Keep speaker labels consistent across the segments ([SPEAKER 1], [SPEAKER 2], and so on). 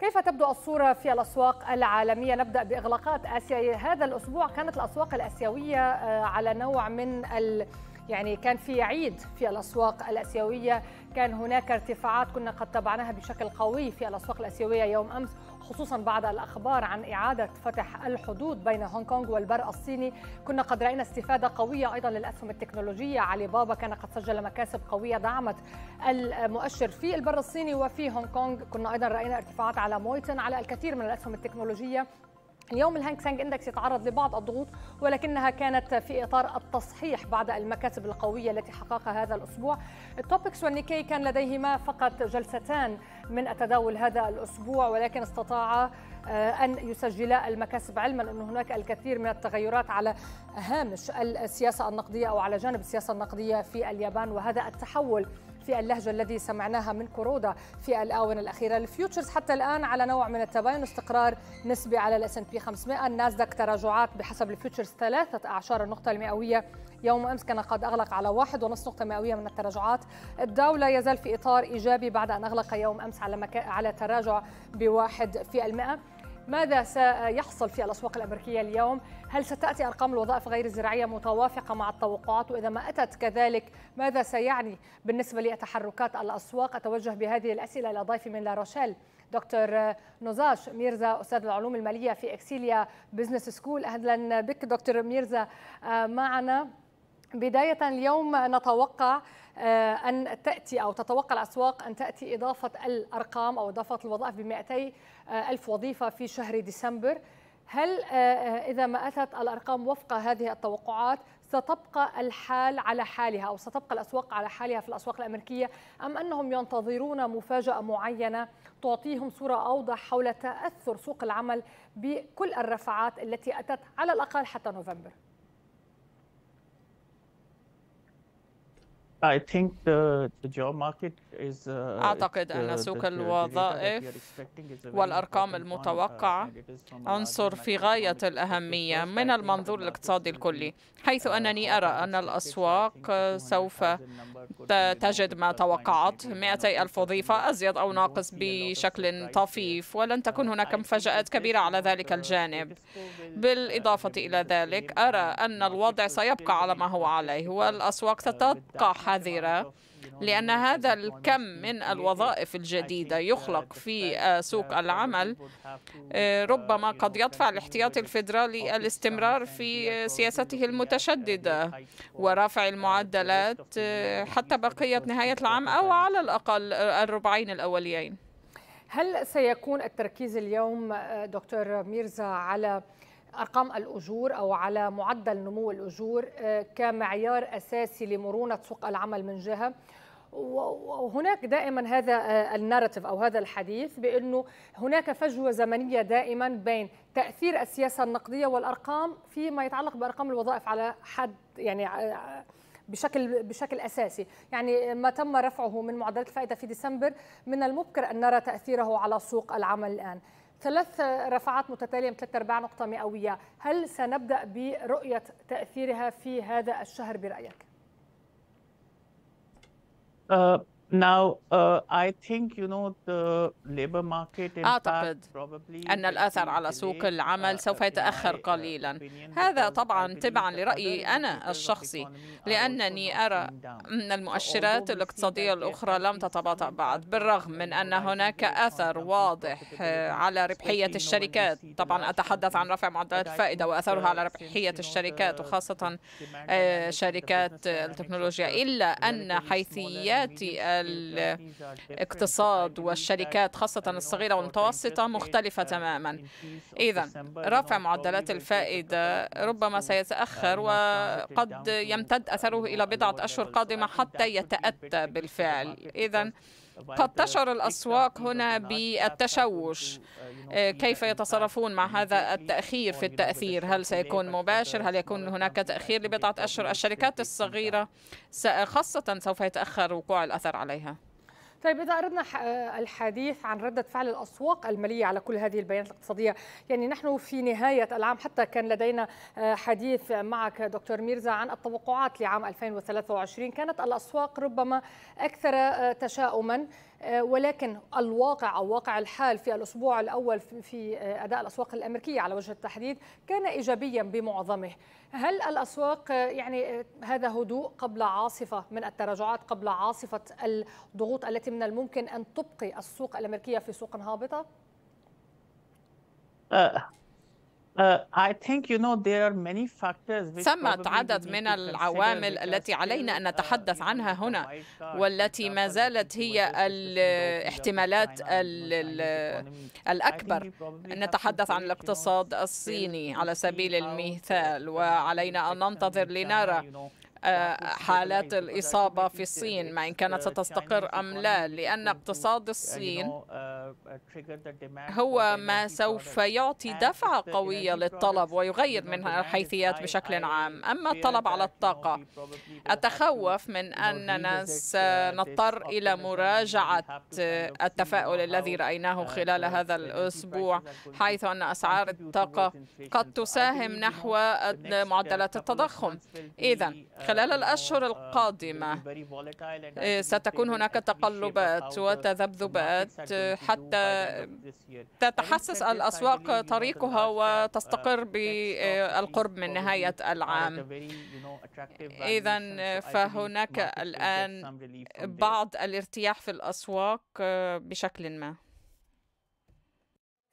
[SPEAKER 1] كيف تبدو الصورة في الأسواق العالمية؟ نبدأ بإغلاقات آسيا هذا الأسبوع كانت الأسواق الآسيوية آه، على نوع من يعني كان في عيد في الأسواق الأسيوية كان هناك ارتفاعات كنا قد تابعناها بشكل قوي في الأسواق الأسيوية يوم أمس خصوصا بعد الأخبار عن إعادة فتح الحدود بين هونغ كونغ والبر الصيني كنا قد رأينا استفادة قوية أيضا للأسهم التكنولوجية علي بابا كان قد سجل مكاسب قوية دعمت المؤشر في البر الصيني وفي هونغ كونغ كنا أيضا رأينا ارتفاعات على مويتن على الكثير من الأسهم التكنولوجية اليوم الهانك سانج اندكس يتعرض لبعض الضغوط ولكنها كانت في اطار التصحيح بعد المكاسب القويه التي حققها هذا الاسبوع التوبكس والنيكي كان لديهما فقط جلستان من التداول هذا الاسبوع ولكن استطاع آه، أن يسجلا المكاسب علما أن هناك الكثير من التغيرات على هامش السياسة النقدية أو على جانب السياسة النقدية في اليابان وهذا التحول في اللهجة الذي سمعناها من كورودا في الآونة الأخيرة الفيوتشرز حتى الآن على نوع من التباين استقرار نسبي على الاس ان بي 500 الناسداك تراجعات بحسب الفيوتشرز ثلاثة أعشار النقطة المئوية يوم أمس كان قد أغلق على واحد ونصف نقطة مئوية من التراجعات لا يزال في إطار إيجابي بعد أن أغلق يوم أمس على, مكا... على تراجع بواحد في المئة ماذا سيحصل في الأسواق الأمريكية اليوم؟ هل ستأتي أرقام الوظائف غير الزراعية متوافقة مع التوقعات؟ وإذا ما أتت كذلك ماذا سيعني بالنسبة لتحركات الأسواق؟ أتوجه بهذه الأسئلة إلى ضيفي من لاروشيل دكتور نوزاش ميرزا أستاذ العلوم المالية في إكسيليا بزنس سكول أهلا بك دكتور ميرزا آه، معنا بداية اليوم نتوقع آه، أن تأتي أو تتوقع الأسواق أن تأتي إضافة الأرقام أو إضافة الوظائف ب 200 آه، ألف وظيفة في شهر ديسمبر هل آه، إذا ما أتت الأرقام وفق هذه التوقعات ستبقى الحال على حالها أو ستبقى الأسواق على حالها في الأسواق الأمريكية أم أنهم ينتظرون مفاجأة معينة تعطيهم صورة أوضح حول تأثر سوق العمل بكل الرفعات التي أتت على الأقل حتى نوفمبر؟ I think the, the job market is, uh, أعتقد أن uh, سوق uh, الوظائف والأرقام uh, المتوقعة
[SPEAKER 2] عنصر في غاية الأهمية من المنظور الاقتصادي الكلي حيث أنني أرى أن الأسواق سوف تجد ما توقعت 200 ألف وظيفة أزيد أو ناقص بشكل طفيف ولن تكون هناك مفاجآت كبيرة على ذلك الجانب بالإضافة إلى ذلك أرى أن الوضع سيبقى على ما هو عليه والأسواق ستبقى حذرة لأن هذا الكم من الوظائف الجديدة uh, يخلق في آه، سوق العمل آه، uh, ربما قد يدفع الاحتياطي الفيدرالي الاستمرار في سياسته uh, المتشددة ورفع المعدلات آه، حتى بقية نهاية العام أو على الأقل الربعين الأوليين
[SPEAKER 1] هل سيكون التركيز اليوم دكتور ميرزا على ارقام الاجور او على معدل نمو الاجور آه، كمعيار اساسي لمرونه سوق العمل من جهه وهناك دائما هذا آه، الناراتيف او هذا الحديث بانه هناك فجوه زمنيه دائما بين تاثير السياسه النقديه والارقام فيما يتعلق بارقام الوظائف على حد يعني آه، بشكل بشكل اساسي، يعني ما تم رفعه من معدلات الفائده في ديسمبر من المبكر ان نرى تاثيره على سوق العمل الان. ثلاث رفعات متتالية من أرباع نقطة مئوية هل سنبدأ برؤية تأثيرها في هذا الشهر برأيك؟ آه، Now, uh, I think, you know, the labor market أعتقد
[SPEAKER 2] أن الأثر على سوق العمل uh, سوف يتأخر uh, قليلا هذا طبعا تبعا لرأيي أنا الشخصي لأنني أرى أن المؤشرات الاقتصادية الأخرى لم تتباطأ بعد بالرغم من أن هناك أثر واضح آه، على ربحية الشركات طبعا أتحدث عن رفع معدلات الفائدة وأثرها على ربحية الشركات وخاصة آه، شركات التكنولوجيا إلا أن حيثيات آه، الاقتصاد والشركات خاصة الصغيرة والمتوسطة مختلفة تماما إذا رفع معدلات الفائدة ربما سيتأخر وقد يمتد أثره إلى بضعة أشهر قادمة حتى يتأتى بالفعل إذا قد تشعر الأسواق هنا بالتشوش آه، كيف يتصرفون مع هذا التأخير في التأثير هل سيكون مباشر هل يكون هناك تأخير لبضعة أشهر الشركات الصغيرة خاصة سوف يتأخر وقوع الأثر عليها
[SPEAKER 1] طيب إذا أردنا الحديث عن ردة فعل الأسواق المالية على كل هذه البيانات الاقتصادية يعني نحن في نهاية العام حتى كان لدينا آه، حديث معك دكتور ميرزا عن التوقعات لعام 2023 كانت الأسواق ربما أكثر آه، تشاؤما آه، ولكن الواقع او واقع الحال في الاسبوع الاول في اداء الاسواق الامريكيه على وجه التحديد كان ايجابيا بمعظمه هل الأسواق يعني هذا هدوء قبل عاصفة من التراجعات قبل عاصفة الضغوط التي من الممكن أن تبقي السوق الأمريكية في سوق هابطة؟ آه. ثمة آه، عدد
[SPEAKER 2] من العوامل التي علينا أن uh, نتحدث عنها oh هنا والتي ما زالت هي الاحتمالات الأكبر نتحدث عن الاقتصاد الصيني على سبيل المثال وعلينا أن ننتظر لنرى آه، حالات الإصابة في الصين ما إن كانت uh, ستستقر أم لا لأن اقتصاد uh, الصين uh, هو ما سوف يعطي دفعة قوية للطلب ويغير من الحيثيات بشكل عام أما الطلب على الطاقة أتخوف من أننا سنضطر إلى مراجعة التفاؤل الذي رأيناه خلال هذا الأسبوع حيث أن أسعار الطاقة قد تساهم نحو معدلات التضخم إذا خلال الأشهر القادمة إيه، ستكون هناك تقلبات وتذبذبات حتى تتحسس الأسواق طريقها وتستقر بالقرب من نهاية العام
[SPEAKER 1] إذا فهناك الآن بعض
[SPEAKER 2] الارتياح في الأسواق بشكل ما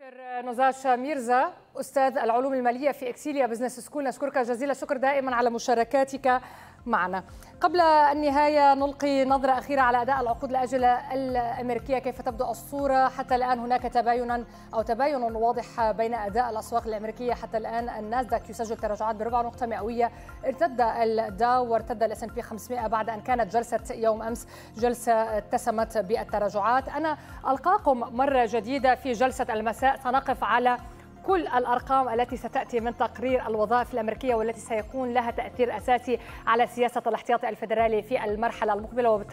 [SPEAKER 1] نزاشا نزار شاميرزا استاذ العلوم الماليه في اكسيليا بزنس سكول نشكرك جزيل الشكر دائما على مشاركاتك معنا قبل النهاية نلقي نظرة أخيرة على أداء العقود الأجلة الأمريكية كيف تبدو الصورة حتى الآن هناك تباينا أو تباين واضح بين أداء الأسواق الأمريكية حتى الآن النازداك يسجل تراجعات بربع نقطة مئوية ارتد الداو وارتد الاس ان بي 500 بعد أن كانت جلسة يوم أمس جلسة اتسمت بالتراجعات أنا ألقاكم مرة جديدة في جلسة المساء سنقف على كل الأرقام التي ستأتي من تقرير الوظائف الأمريكية والتي سيكون لها تأثير أساسي على سياسة الاحتياطي الفدرالي في المرحلة المقبلة وبالتالي